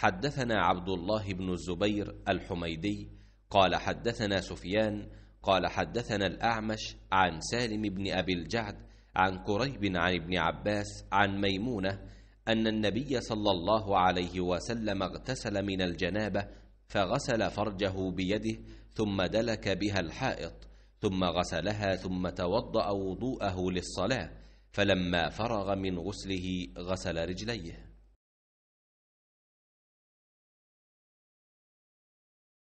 حدثنا عبد الله بن الزبير الحميدي قال حدثنا سفيان قال حدثنا الأعمش عن سالم بن أبي الجعد عن كريب عن ابن عباس عن ميمونة أن النبي صلى الله عليه وسلم اغتسل من الجنابة فغسل فرجه بيده ثم دلك بها الحائط ثم غسلها ثم توضأ وضوءه للصلاة فلما فرغ من غسله غسل رجليه